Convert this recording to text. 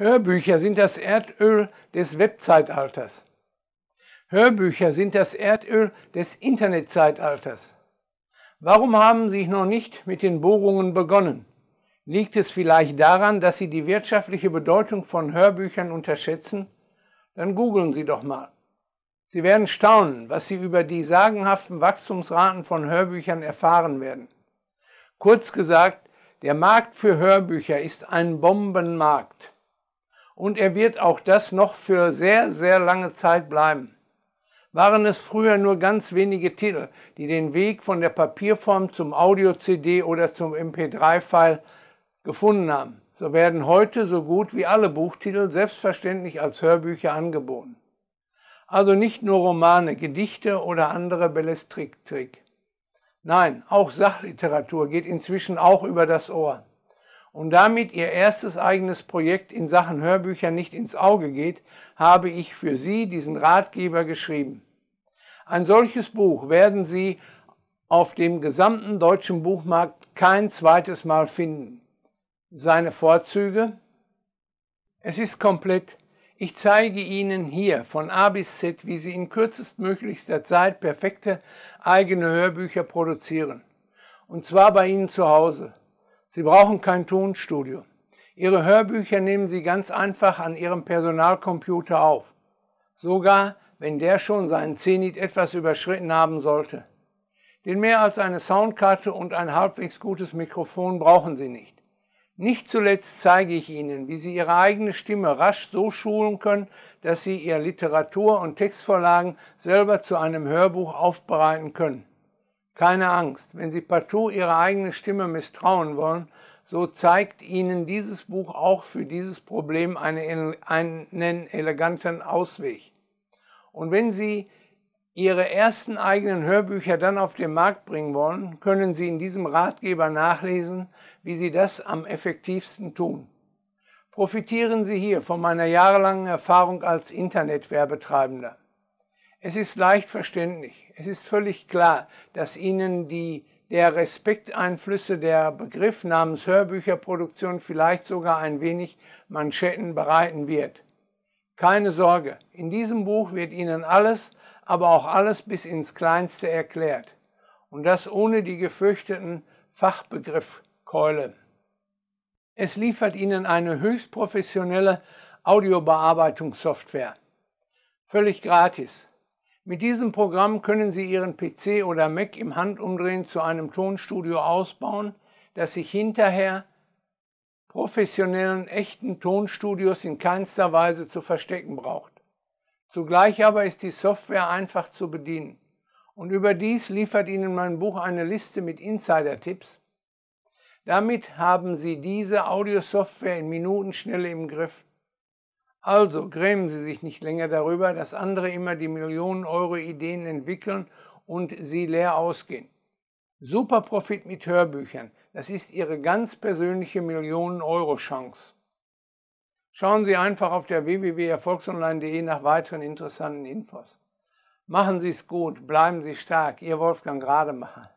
Hörbücher sind das Erdöl des Webzeitalters. Hörbücher sind das Erdöl des Internetzeitalters. Warum haben Sie noch nicht mit den Bohrungen begonnen? Liegt es vielleicht daran, dass Sie die wirtschaftliche Bedeutung von Hörbüchern unterschätzen? Dann googeln Sie doch mal. Sie werden staunen, was Sie über die sagenhaften Wachstumsraten von Hörbüchern erfahren werden. Kurz gesagt, der Markt für Hörbücher ist ein Bombenmarkt und er wird auch das noch für sehr, sehr lange Zeit bleiben. Waren es früher nur ganz wenige Titel, die den Weg von der Papierform zum Audio-CD oder zum MP3-File gefunden haben, so werden heute so gut wie alle Buchtitel selbstverständlich als Hörbücher angeboten. Also nicht nur Romane, Gedichte oder andere Belletristik. Nein, auch Sachliteratur geht inzwischen auch über das Ohr und damit ihr erstes eigenes Projekt in Sachen Hörbücher nicht ins Auge geht, habe ich für Sie diesen Ratgeber geschrieben. Ein solches Buch werden Sie auf dem gesamten deutschen Buchmarkt kein zweites Mal finden. Seine Vorzüge? Es ist komplett. Ich zeige Ihnen hier von A bis Z, wie Sie in kürzestmöglichster Zeit perfekte eigene Hörbücher produzieren. Und zwar bei Ihnen zu Hause. Sie brauchen kein Tonstudio. Ihre Hörbücher nehmen Sie ganz einfach an Ihrem Personalcomputer auf. Sogar, wenn der schon seinen Zenit etwas überschritten haben sollte. Denn mehr als eine Soundkarte und ein halbwegs gutes Mikrofon brauchen Sie nicht. Nicht zuletzt zeige ich Ihnen, wie Sie Ihre eigene Stimme rasch so schulen können, dass Sie Ihr Literatur- und Textvorlagen selber zu einem Hörbuch aufbereiten können. Keine Angst, wenn Sie partout Ihrer eigenen Stimme misstrauen wollen, so zeigt Ihnen dieses Buch auch für dieses Problem eine, einen eleganten Ausweg. Und wenn Sie Ihre ersten eigenen Hörbücher dann auf den Markt bringen wollen, können Sie in diesem Ratgeber nachlesen, wie Sie das am effektivsten tun. Profitieren Sie hier von meiner jahrelangen Erfahrung als Internetwerbetreibender. Es ist leicht verständlich. Es ist völlig klar, dass Ihnen die, der Respekteinflüsse der Begriff namens Hörbücherproduktion vielleicht sogar ein wenig Manschetten bereiten wird. Keine Sorge, in diesem Buch wird Ihnen alles, aber auch alles bis ins Kleinste erklärt. Und das ohne die gefürchteten Fachbegriffkeule. Es liefert Ihnen eine höchst professionelle Audiobearbeitungssoftware. Völlig gratis. Mit diesem Programm können Sie Ihren PC oder Mac im Handumdrehen zu einem Tonstudio ausbauen, das sich hinterher professionellen, echten Tonstudios in keinster Weise zu verstecken braucht. Zugleich aber ist die Software einfach zu bedienen. Und überdies liefert Ihnen mein Buch eine Liste mit Insider-Tipps. Damit haben Sie diese Audiosoftware in Minuten schnell im Griff. Also grämen Sie sich nicht länger darüber, dass andere immer die Millionen Euro Ideen entwickeln und sie leer ausgehen. Superprofit mit Hörbüchern, das ist Ihre ganz persönliche Millionen Euro Chance. Schauen Sie einfach auf der www.erfolgsonline.de nach weiteren interessanten Infos. Machen Sie es gut, bleiben Sie stark, Ihr Wolfgang Rademacher.